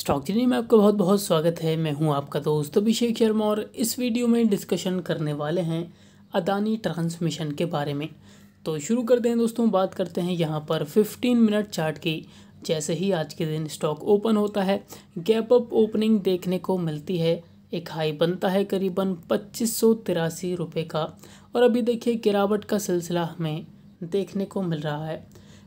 stock जीनी में आपका बहुत बहुत स्वागत है मैं हूं आपका दोस्त अभिषेक शर्मा और इस वीडियो में डिस्कशन करने वाले हैं अदानी ट्रांसमिशन के बारे में तो शुरू करते हैं दोस्तों बात करते हैं यहाँ पर 15 मिनट चार्ट की जैसे ही आज के दिन स्टॉक ओपन होता है गैप अप ओपनिंग देखने को मिलती है एक हाई बनता है करीबन पच्चीस सौ तिरासी रुपये का और अभी देखिए गिरावट का सिलसिला हमें देखने को मिल रहा है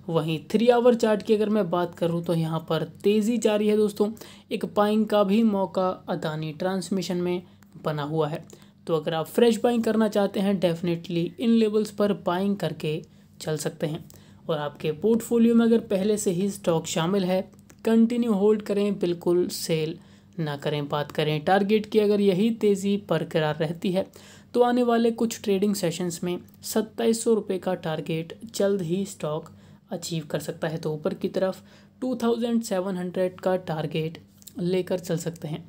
वहीं थ्री आवर चार्ट की अगर मैं बात करूँ तो यहाँ पर तेज़ी जारी है दोस्तों एक बाइंग का भी मौका अदानी ट्रांसमिशन में बना हुआ है तो अगर आप फ्रेश बाइंग करना चाहते हैं डेफिनेटली इन लेवल्स पर बाइंग करके चल सकते हैं और आपके पोर्टफोलियो में अगर पहले से ही स्टॉक शामिल है कंटिन्यू होल्ड करें बिल्कुल सेल ना करें बात करें टारगेट की अगर यही तेज़ी बरकरार रहती है तो आने वाले कुछ ट्रेडिंग सेशंस में सत्ताईस सौ रुपये का टारगेट जल्द ही स्टॉक अचीव कर सकता है तो ऊपर की तरफ 2700 का टारगेट लेकर चल सकते हैं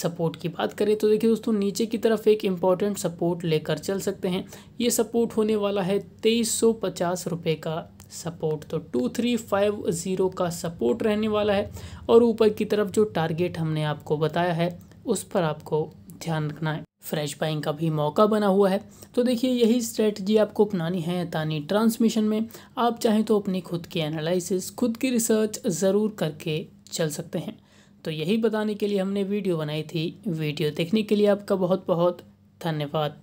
सपोर्ट की बात करें तो देखिए दोस्तों नीचे की तरफ एक इम्पॉर्टेंट सपोर्ट लेकर चल सकते हैं ये सपोर्ट होने वाला है तेईस सौ पचास रुपये का सपोर्ट तो टू थ्री फाइव ज़ीरो का सपोर्ट रहने वाला है और ऊपर की तरफ जो टारगेट हमने आपको बताया है उस पर आपको ध्यान रखना है फ्रेश बाइंग का भी मौका बना हुआ है तो देखिए यही स्ट्रेटजी आपको अपनानी है तानी ट्रांसमिशन में आप चाहें तो अपनी खुद की एनालिसिस खुद की रिसर्च ज़रूर करके चल सकते हैं तो यही बताने के लिए हमने वीडियो बनाई थी वीडियो देखने के लिए आपका बहुत बहुत धन्यवाद